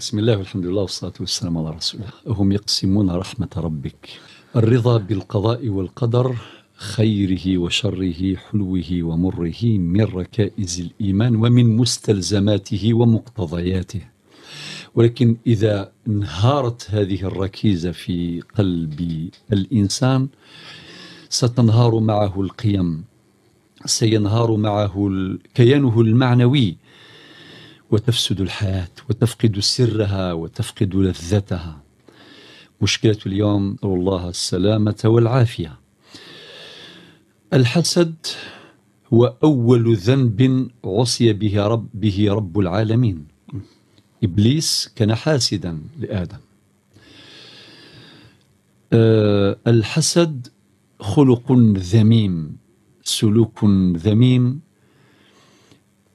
بسم الله والحمد لله والصلاة والسلام على رسول الله هم يقسمون رحمة ربك الرضا بالقضاء والقدر خيره وشره حلوه ومره من ركائز الإيمان ومن مستلزماته ومقتضياته ولكن إذا انهارت هذه الركيزة في قلب الإنسان ستنهار معه القيم سينهار معه كيانه المعنوي وتفسد الحياة وتفقد سرها وتفقد لذتها مشكلة اليوم والله الله السلامة والعافية الحسد هو أول ذنب عصي به رب, به رب العالمين إبليس كان حاسدا لآدم أه الحسد خلق ذميم سلوك ذميم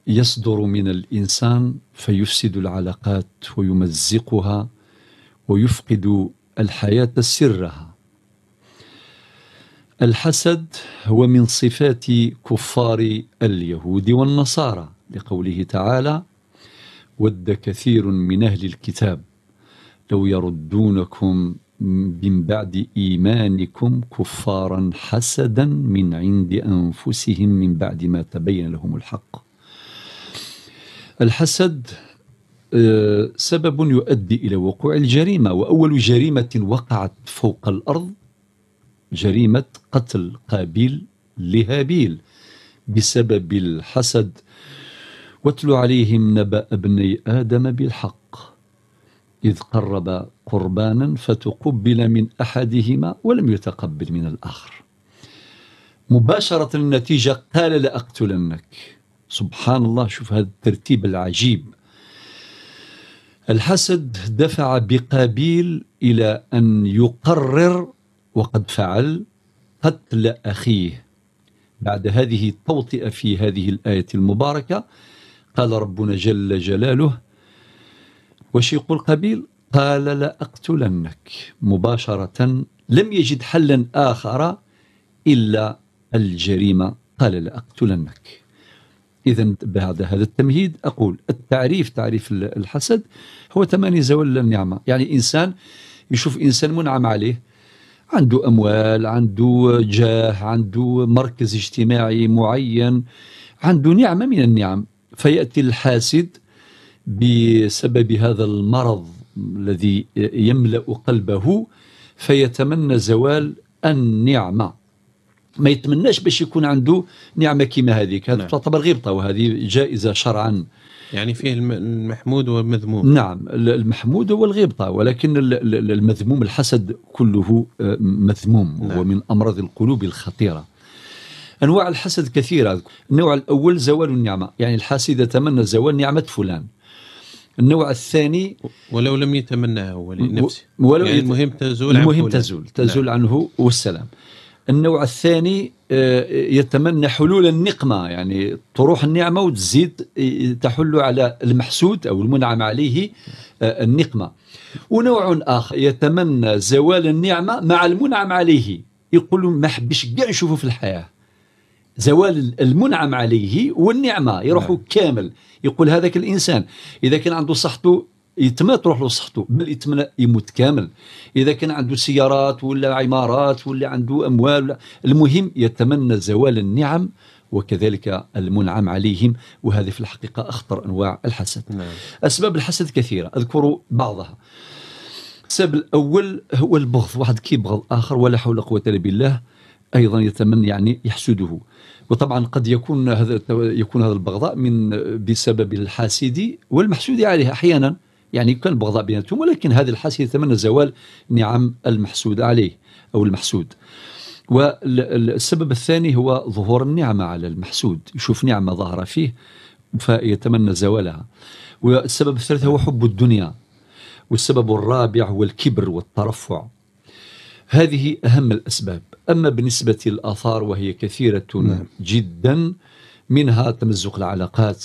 يصدر من الانسان فيفسد العلاقات ويمزقها ويفقد الحياه سرها الحسد هو من صفات كفار اليهود والنصارى لقوله تعالى ود كثير من اهل الكتاب لو يردونكم من بعد إيمانكم كفارا حسدا من عند أنفسهم من بعد ما تبين لهم الحق الحسد آه، سبب يؤدي إلى وقوع الجريمة وأول جريمة وقعت فوق الأرض جريمة قتل قابيل لهابيل بسبب الحسد واتل عليهم نبأ ابني آدم بالحق إذ قرب قربانا فتقبل من أحدهما ولم يتقبل من الآخر مباشرة النتيجة قال لأقتلنك سبحان الله شوف هذا الترتيب العجيب الحسد دفع بقابيل إلى أن يقرر وقد فعل قتل أخيه بعد هذه التوطئة في هذه الآية المباركة قال ربنا جل جلاله وش يقول قبيل قال لأقتلنك مباشرة لم يجد حلا آخر إلا الجريمة قال لأقتلنك إذا بعد هذا التمهيد أقول التعريف تعريف الحسد هو تمني زوال النعمة يعني إنسان يشوف إنسان منعم عليه عنده أموال عنده جاه عنده مركز اجتماعي معين عنده نعمة من النعم فيأتي الحاسد بسبب هذا المرض الذي يملأ قلبه فيتمنى زوال النعمة ما يتمناش باش يكون عنده نعمه كيما هذيك هذا نعم. تعتبر غبطه وهذه جائزه شرعا يعني فيه المحمود والمذموم نعم المحمود هو الغبطة ولكن المذموم الحسد كله آه، مذموم نعم. ومن أمراض القلوب الخطيرة أنواع الحسد كثيرة النوع الأول زوال النعمة يعني الحاسد يتمنى زوال نعمة فلان النوع الثاني ولو لم يتمناها هو لنفسه ولو يعني المهم تزول المهم تزول تزول نعم. عنه والسلام النوع الثاني آه، يتمنى حلول النقمة يعني تروح النعمة وتزيد تحل على المحسود أو المنعم عليه آه، النقمة ونوع آخر يتمنى زوال النعمة مع المنعم عليه يقول ما حبش كاع يشوفه في الحياة زوال المنعم عليه والنعمة يروحوا نعم. كامل يقول هذاك الإنسان إذا كان عنده صحته يتمنى تروح له صحته بل يتمنى يموت كامل اذا كان عنده سيارات ولا عمارات ولا عنده اموال المهم يتمنى زوال النعم وكذلك المنعم عليهم وهذه في الحقيقه اخطر انواع الحسد نعم. اسباب الحسد كثيره اذكر بعضها السبب الاول هو البغض واحد كيبغض اخر ولا حول ولا قوه الا بالله ايضا يتمنى يعني يحسده وطبعا قد يكون هذا يكون هذا البغضاء من بسبب الحاسد والمحسود عليه احيانا يعني كان بغضاء بيناتهم ولكن هذا الحاسد يتمنى زوال نعم المحسود عليه أو المحسود والسبب الثاني هو ظهور النعمة على المحسود يشوف نعمة ظاهرة فيه فيتمنى زوالها والسبب الثالث هو حب الدنيا والسبب الرابع هو الكبر والترفع هذه أهم الأسباب أما بالنسبة للآثار وهي كثيرة نعم. جدا منها تمزق العلاقات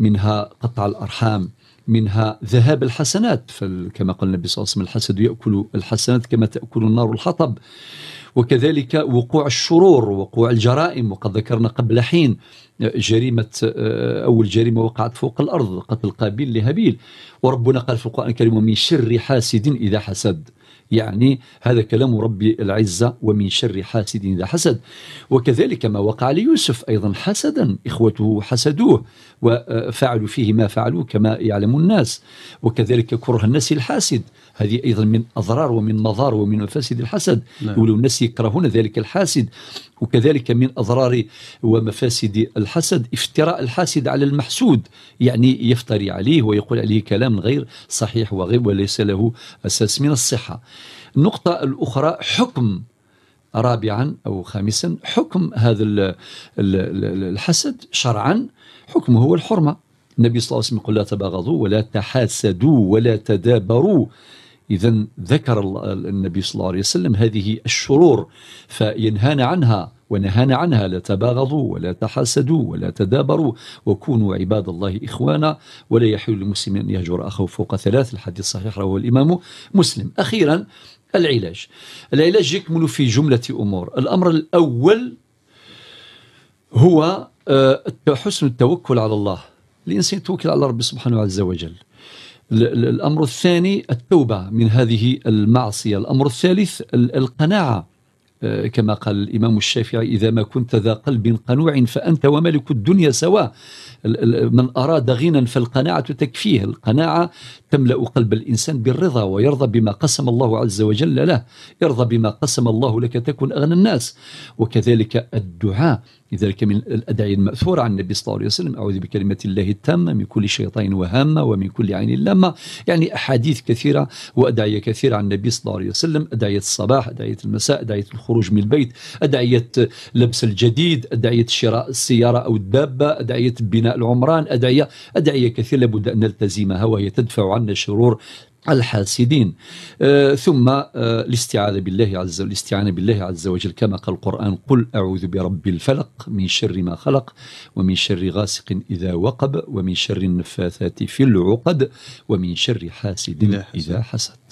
منها قطع الأرحام منها ذهاب الحسنات كما قال النبي صلى الله عليه وسلم الحسد يأكل الحسنات كما تأكل النار الحطب وكذلك وقوع الشرور وقوع الجرائم وقد ذكرنا قبل حين آه، جريمة آه، أول جريمة وقعت فوق الأرض قتل قابيل لهابيل وربنا قال في القرآن الكريم ومن شر حاسد إذا حسد يعني هذا كلام ربي العزة ومن شر حاسد إذا حسد وكذلك ما وقع ليوسف أيضا حسدا إخوته حسدوه وفعلوا فيه ما فعلوا كما يعلم الناس وكذلك كره الناس الحاسد هذه أيضا من أضرار ومن مضار ومن مفاسد الحسد نعم. الناس يكرهون ذلك الحاسد وكذلك من أضرار ومفاسد الحسد افتراء الحاسد على المحسود يعني يفتري عليه ويقول عليه كلام غير صحيح وغير وليس له أساس من الصحة النقطة الأخرى حكم رابعا أو خامسا حكم هذا الحسد شرعا حكمه هو الحرمة النبي صلى الله عليه وسلم يقول لا تباغضوا ولا تحاسدوا ولا تدابروا إذا ذكر النبي صلى الله عليه وسلم هذه الشرور فينهانا عنها ونهانا عنها لا تباغضوا ولا تحاسدوا ولا تدابروا وكونوا عباد الله إخوانا ولا يحل للمسلم أن يهجر أخوه فوق ثلاث الحديث الصحيح رواه الإمام مسلم أخيرا العلاج العلاج يكمن في جملة أمور الأمر الأول هو آه، حسن التوكل على الله الإنسان يتوكل على رب سبحانه عز وجل الأمر الثاني التوبة من هذه المعصية الأمر الثالث القناعة آه، كما قال الإمام الشافعي إذا ما كنت ذا قلب قنوع فأنت وملك الدنيا سواء من أراد غنى فالقناعة تكفيه القناعة تملأ قلب الإنسان بالرضا ويرضى بما قسم الله عز وجل له يرضى بما قسم الله لك تكن أغنى الناس وكذلك الدعاء لذلك من الأدعية المأثورة عن النبي صلى الله عليه وسلم أعوذ بكلمة الله التامة من كل شيطان وهامة ومن كل عين لامة يعني أحاديث كثيرة وأدعية كثيرة عن النبي صلى الله عليه وسلم أدعية الصباح أدعية المساء أدعية الخروج من البيت أدعية لبس الجديد أدعية شراء السيارة أو الدابة أدعية بناء العمران أدعية أدعية كثيرة لابد أن نلتزمها وهي تدفع عن من لشرور الحاسدين آه، ثم آه، الاستعاذة بالله عز الاستعانة بالله عز وجل كما قال القرآن قل أعوذ برب الفلق من شر ما خلق ومن شر غاسق إذا وقب ومن شر النفاثات في العقد ومن شر حاسد إذا حسد